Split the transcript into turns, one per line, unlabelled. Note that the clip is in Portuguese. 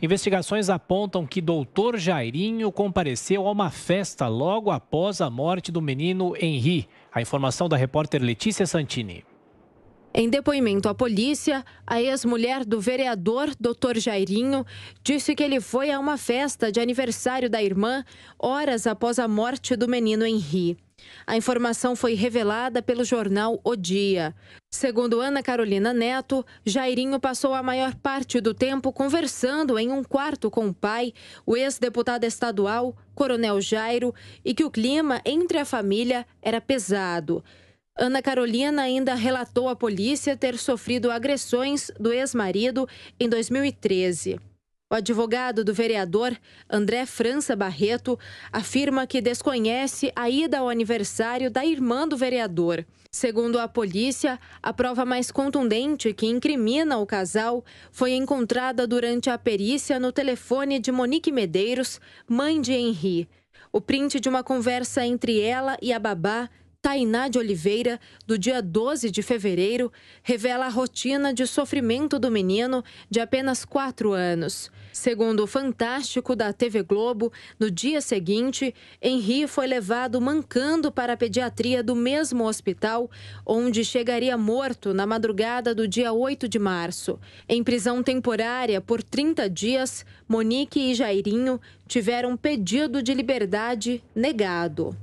Investigações apontam que doutor Jairinho compareceu a uma festa logo após a morte do menino Henri. A informação da repórter Letícia Santini.
Em depoimento à polícia, a ex-mulher do vereador, Dr. Jairinho, disse que ele foi a uma festa de aniversário da irmã horas após a morte do menino Henri. A informação foi revelada pelo jornal O Dia. Segundo Ana Carolina Neto, Jairinho passou a maior parte do tempo conversando em um quarto com o pai, o ex-deputado estadual, Coronel Jairo, e que o clima entre a família era pesado. Ana Carolina ainda relatou à polícia ter sofrido agressões do ex-marido em 2013. O advogado do vereador André França Barreto afirma que desconhece a ida ao aniversário da irmã do vereador. Segundo a polícia, a prova mais contundente que incrimina o casal foi encontrada durante a perícia no telefone de Monique Medeiros, mãe de Henri. O print de uma conversa entre ela e a babá Tainá de Oliveira, do dia 12 de fevereiro, revela a rotina de sofrimento do menino de apenas 4 anos. Segundo o Fantástico da TV Globo, no dia seguinte, Henri foi levado mancando para a pediatria do mesmo hospital, onde chegaria morto na madrugada do dia 8 de março. Em prisão temporária por 30 dias, Monique e Jairinho tiveram pedido de liberdade negado.